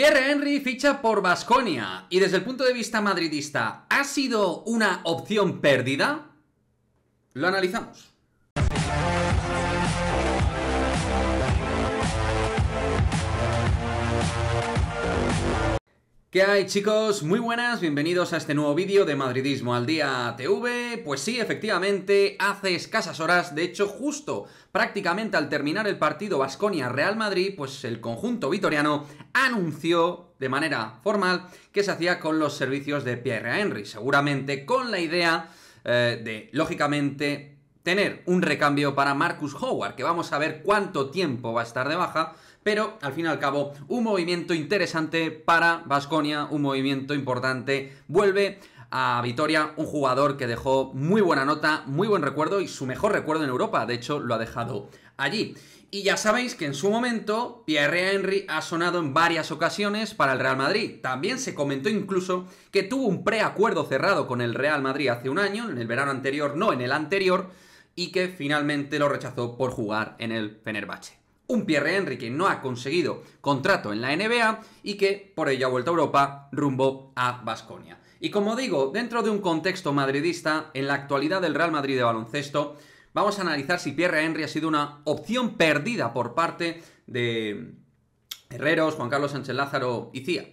Pierre Henry ficha por Vasconia y desde el punto de vista madridista, ¿ha sido una opción perdida? Lo analizamos. ¿Qué hay chicos? Muy buenas, bienvenidos a este nuevo vídeo de Madridismo al Día TV. Pues sí, efectivamente, hace escasas horas, de hecho justo prácticamente al terminar el partido Basconia-Real Madrid, pues el conjunto vitoriano anunció de manera formal que se hacía con los servicios de Pierre Henry, seguramente con la idea eh, de, lógicamente, tener un recambio para Marcus Howard, que vamos a ver cuánto tiempo va a estar de baja, pero al fin y al cabo un movimiento interesante para Vasconia, un movimiento importante. Vuelve a Vitoria, un jugador que dejó muy buena nota, muy buen recuerdo y su mejor recuerdo en Europa, de hecho lo ha dejado allí. Y ya sabéis que en su momento Pierre Henry ha sonado en varias ocasiones para el Real Madrid. También se comentó incluso que tuvo un preacuerdo cerrado con el Real Madrid hace un año, en el verano anterior, no, en el anterior, y que finalmente lo rechazó por jugar en el Fenerbahce. Un Pierre Henry que no ha conseguido contrato en la NBA y que por ello ha vuelto a Europa rumbo a Basconia. Y como digo, dentro de un contexto madridista, en la actualidad del Real Madrid de baloncesto, vamos a analizar si Pierre Henry ha sido una opción perdida por parte de Herreros, Juan Carlos Sánchez Lázaro y Cía.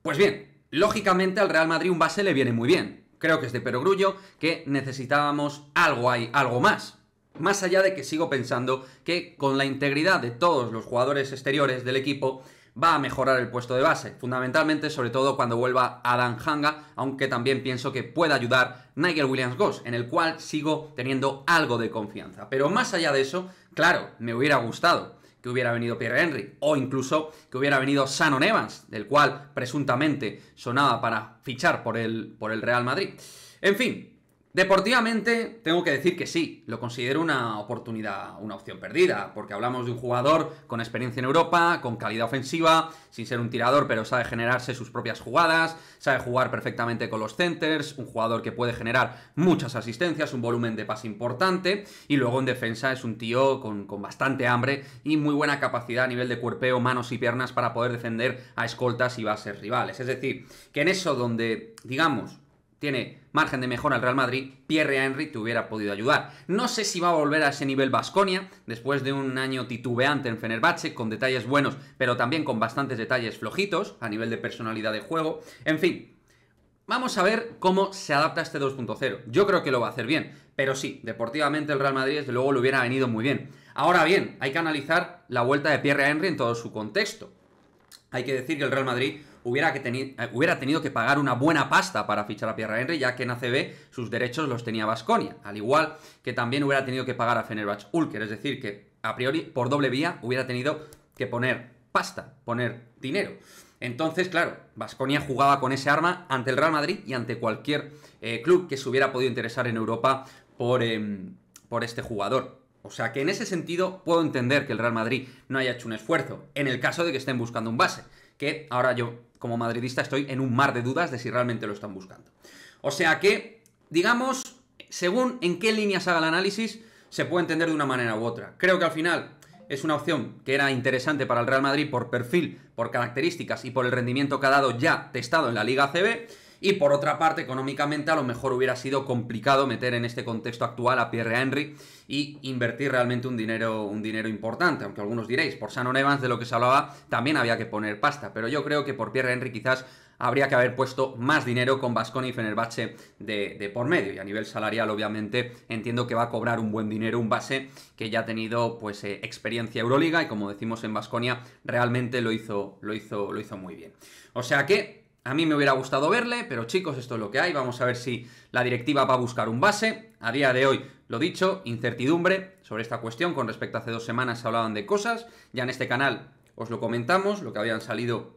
Pues bien, lógicamente al Real Madrid un base le viene muy bien creo que es de Perogrullo, que necesitábamos algo ahí, algo más. Más allá de que sigo pensando que con la integridad de todos los jugadores exteriores del equipo va a mejorar el puesto de base, fundamentalmente sobre todo cuando vuelva Adam Hanga, aunque también pienso que pueda ayudar Nigel Williams Goss, en el cual sigo teniendo algo de confianza. Pero más allá de eso, claro, me hubiera gustado que hubiera venido Pierre Henry o incluso que hubiera venido Sano Evans, del cual presuntamente sonaba para fichar por el, por el Real Madrid. En fin, Deportivamente, tengo que decir que sí, lo considero una oportunidad, una opción perdida, porque hablamos de un jugador con experiencia en Europa, con calidad ofensiva, sin ser un tirador, pero sabe generarse sus propias jugadas, sabe jugar perfectamente con los centers, un jugador que puede generar muchas asistencias, un volumen de pase importante, y luego en defensa es un tío con, bastante hambre y muy buena capacidad a nivel de cuerpeo, manos y piernas para poder defender a escoltas y bases rivales. Es decir, que en eso donde, digamos, tiene margen de mejora el Real Madrid, Pierre Henry te hubiera podido ayudar. No sé si va a volver a ese nivel Vasconia después de un año titubeante en Fenerbahce, con detalles buenos, pero también con bastantes detalles flojitos a nivel de personalidad de juego. En fin, Vamos a ver cómo se adapta este 2.0. Yo creo que lo va a hacer bien, pero sí, deportivamente el Real Madrid desde luego lo hubiera venido muy bien. Ahora bien, hay que analizar la vuelta de Pierre Henry en todo su contexto. Hay que decir que el Real Madrid hubiera, que eh, hubiera tenido que pagar una buena pasta para fichar a Pierre Henry, ya que en ACB sus derechos los tenía Vasconia, al igual que también hubiera tenido que pagar a Fenerbahce Ulker, es decir, que a priori por doble vía hubiera tenido que poner pasta, poner dinero. Entonces, claro, Vasconia jugaba con ese arma ante el Real Madrid y ante cualquier eh, club que se hubiera podido interesar en Europa por, em, por este jugador. O sea que en ese sentido puedo entender que el Real Madrid no haya hecho un esfuerzo, en el caso de que estén buscando un base, que ahora yo como madridista estoy en un mar de dudas de si realmente lo están buscando. O sea que, digamos, según en qué líneas haga el análisis, se puede entender de una manera u otra. Creo que al final es una opción que era interesante para el Real Madrid por perfil, por características y por el rendimiento que ha dado ya testado en la Liga CB. Y por otra parte, económicamente a lo mejor hubiera sido complicado meter en este contexto actual a Pierre Henry y invertir realmente un dinero, un dinero importante. Aunque algunos diréis, por Sanon Evans de lo que se hablaba también había que poner pasta. Pero yo creo que por Pierre Henry quizás habría que haber puesto más dinero con Vasconi y Fenerbahce de, de, por medio. Y a nivel salarial, obviamente, entiendo que va a cobrar un buen dinero un base que ya ha tenido pues eh, experiencia Euroliga y como decimos en Vasconia, realmente lo hizo, lo hizo, lo hizo muy bien. O sea que a mí me hubiera gustado verle, pero chicos, esto es lo que hay. Vamos a ver si la directiva va a buscar un base. A día de hoy, lo dicho, incertidumbre sobre esta cuestión. Con respecto a hace dos semanas se hablaban de cosas. Ya en este canal os lo comentamos, lo que habían salido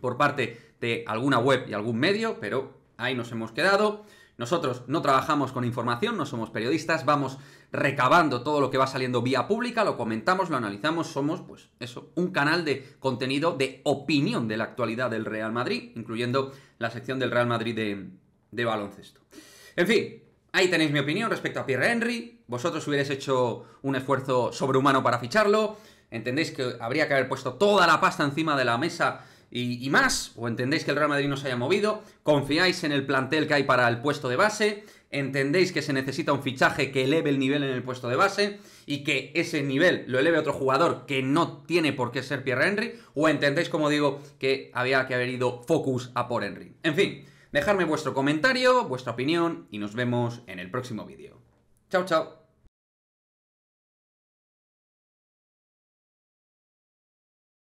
por parte de alguna web y algún medio, pero ahí nos hemos quedado. Nosotros no trabajamos con información, no somos periodistas, vamos recabando todo lo que va saliendo vía pública, lo comentamos, lo analizamos, somos, pues eso, un canal de contenido de opinión de la actualidad del Real Madrid, incluyendo la sección del Real Madrid de, de baloncesto. En fin, Ahí tenéis mi opinión respecto a Pierre Henry. Vosotros hubierais hecho un esfuerzo sobrehumano para ficharlo. Entendéis que habría que haber puesto toda la pasta encima de la mesa y, más, o entendéis que el Real Madrid no se haya movido, confiáis en el plantel que hay para el puesto de base, entendéis que se necesita un fichaje que eleve el nivel en el puesto de base y que ese nivel lo eleve otro jugador que no tiene por qué ser Pierre Henry, o entendéis, como digo, que había que haber ido focus a por Henry. En fin, dejadme vuestro comentario, vuestra opinión y nos vemos en el próximo vídeo. Chao, chao.